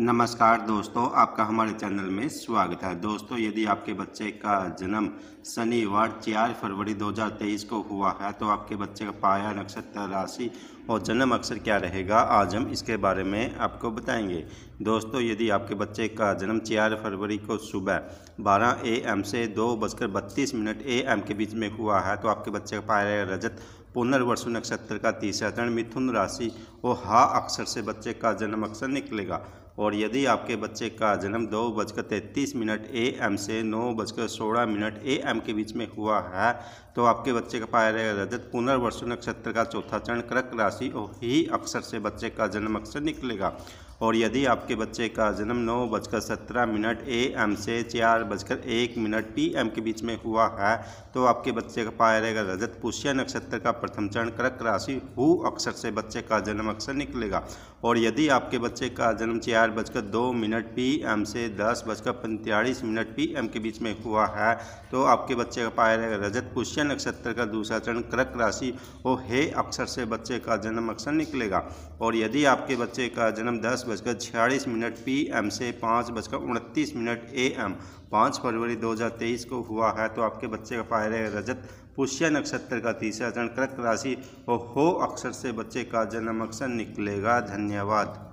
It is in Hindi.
नमस्कार दोस्तों आपका हमारे चैनल में स्वागत है दोस्तों यदि आपके बच्चे का जन्म शनिवार चार फरवरी 2023 को हुआ है तो आपके बच्चे का पाया नक्षत्र राशि और जन्म अक्षर क्या रहेगा आज हम इसके बारे में आपको बताएंगे दोस्तों यदि आपके बच्चे का जन्म चार फरवरी को सुबह 12 एम से दो बजकर बत्तीस मिनट एम के बीच में हुआ है तो आपके बच्चे का पाया रजत पुनर्वसु नक्षत्र का तीसरा चरण मिथुन राशि और हा अक्षर से बच्चे का जन्म अक्षर निकलेगा और यदि आपके बच्चे का जन्म दो बजकर तैंतीस मिनट ए एम से नौ बजकर सोलह मिनट ए एम के बीच में हुआ है तो आपके बच्चे का पाया जाएगा रजत पुनर्वसु नक्षत्र का चौथा चरण कर्क राशि और ही अक्षर से बच्चे का जन्म अक्षर निकलेगा और यदि आपके बच्चे का जन्म नौ बजकर सत्रह मिनट ए एम से चार बजकर एक मिनट पी एम के बीच में हुआ है तो आपके बच्चे का पाया जाएगा रजत पुष्य नक्षत्र का प्रथम चरण कर्क राशि हु अक्षर से बच्चे का जन्म अक्षर निकलेगा और यदि आपके बच्चे का जन्म चार बजकर दो मिनट पी एम से दस बजकर पैंतालीस मिनट पी एम के बीच में हुआ है तो आपके बच्चे का पाया जाएगा रजत पुष्य नक्षत्र का दूसरा चरण कर्क राशि और हे अक्षर से बच्चे का जन्म अक्षर निकलेगा और यदि आपके बच्चे का जन्म दस बजकर छियालीस मिनट पी एम से पाँच बजकर उनतीस मिनट ए एम पाँच फरवरी 2023 को हुआ है तो आपके बच्चे का फायर है रजत पुष्य नक्षत्र का तीसरा चरण कृत राशि और हो अक्षर से बच्चे का जन्म अक्षर निकलेगा धन्यवाद